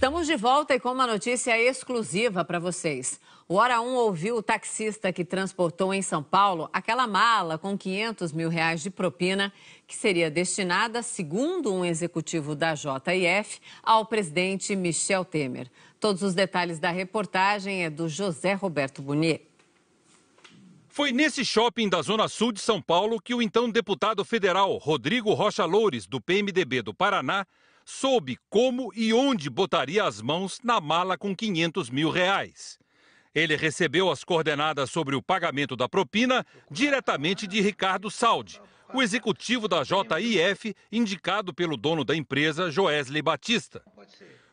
Estamos de volta e com uma notícia exclusiva para vocês. O Hora 1 ouviu o taxista que transportou em São Paulo aquela mala com 500 mil reais de propina que seria destinada, segundo um executivo da JIF, ao presidente Michel Temer. Todos os detalhes da reportagem é do José Roberto Bonier. Foi nesse shopping da Zona Sul de São Paulo que o então deputado federal Rodrigo Rocha Loures, do PMDB do Paraná, soube como e onde botaria as mãos na mala com 500 mil reais. Ele recebeu as coordenadas sobre o pagamento da propina diretamente de Ricardo Saldi, o executivo da JIF, indicado pelo dono da empresa, Joesley Batista.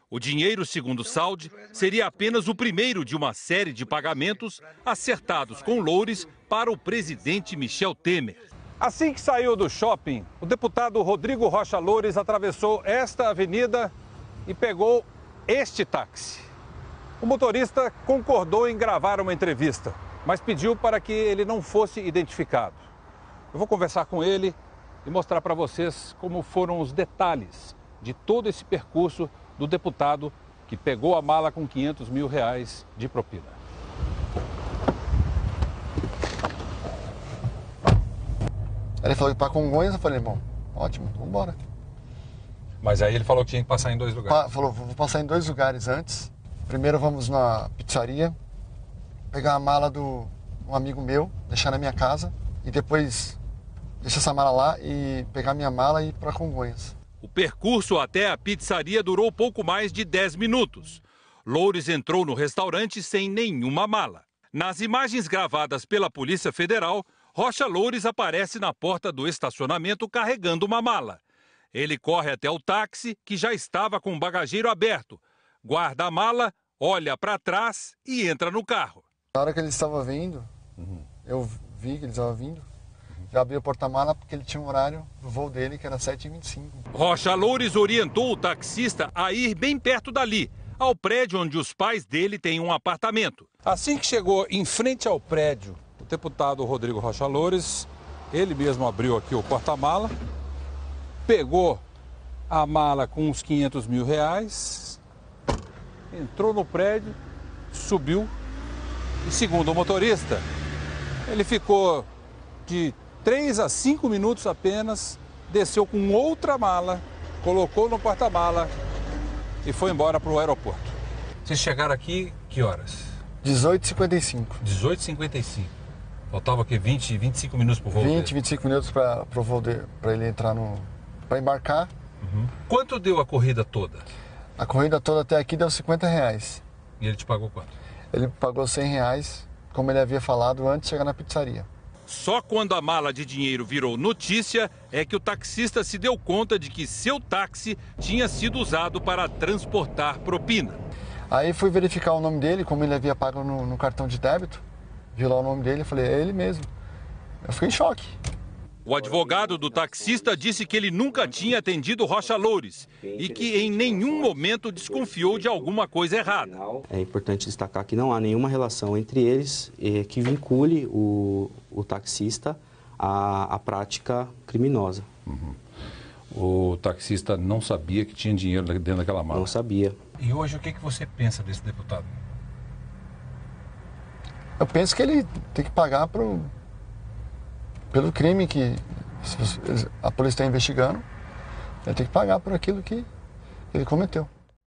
O dinheiro, segundo Saldi, seria apenas o primeiro de uma série de pagamentos acertados com Loures para o presidente Michel Temer. Assim que saiu do shopping, o deputado Rodrigo Rocha Loures atravessou esta avenida e pegou este táxi. O motorista concordou em gravar uma entrevista, mas pediu para que ele não fosse identificado. Eu vou conversar com ele e mostrar para vocês como foram os detalhes de todo esse percurso do deputado que pegou a mala com 500 mil reais de propina. Ele falou que para Congonhas, eu falei, bom, ótimo, vamos embora. Mas aí ele falou que tinha que passar em dois lugares. Pa falou, vou passar em dois lugares antes. Primeiro vamos na pizzaria, pegar a mala do um amigo meu, deixar na minha casa e depois deixar essa mala lá e pegar minha mala e ir para Congonhas. O percurso até a pizzaria durou pouco mais de 10 minutos. Loures entrou no restaurante sem nenhuma mala. Nas imagens gravadas pela Polícia Federal, Rocha Loures aparece na porta do estacionamento carregando uma mala. Ele corre até o táxi, que já estava com o bagageiro aberto, guarda a mala, olha para trás e entra no carro. Na hora que ele estava vindo, uhum. eu vi que ele estava vindo, já abri o porta-mala porque ele tinha um horário do voo dele que era 7h25. Rocha Loures orientou o taxista a ir bem perto dali, ao prédio onde os pais dele têm um apartamento. Assim que chegou em frente ao prédio deputado Rodrigo Rocha Loures, ele mesmo abriu aqui o porta-mala, pegou a mala com uns 500 mil reais, entrou no prédio, subiu e, segundo o motorista, ele ficou de 3 a 5 minutos apenas, desceu com outra mala, colocou no porta-mala e foi embora para o aeroporto. Vocês chegaram aqui que horas? 18h55. 18h55. Faltava que 20, 25 minutos pro voo 20, 25 minutos para pro voo para ele entrar no para embarcar. Uhum. Quanto deu a corrida toda? A corrida toda até aqui deu 50 reais. E ele te pagou quanto? Ele pagou 100 reais, como ele havia falado antes de chegar na pizzaria. Só quando a mala de dinheiro virou notícia é que o taxista se deu conta de que seu táxi tinha sido usado para transportar propina. Aí fui verificar o nome dele, como ele havia pago no, no cartão de débito. Vi lá o nome dele e falei, é ele mesmo. Eu fiquei em choque. O advogado do taxista disse que ele nunca tinha atendido Rocha Loures e que em nenhum momento desconfiou de alguma coisa errada. É importante destacar que não há nenhuma relação entre eles eh, que vincule o, o taxista à, à, prática criminosa. Uhum. O taxista não sabia que tinha dinheiro dentro daquela mala? Não sabia. E hoje o que, que você pensa desse deputado? Eu penso que ele tem que pagar pro, pelo crime que a polícia está investigando. Ele tem que pagar por aquilo que ele cometeu.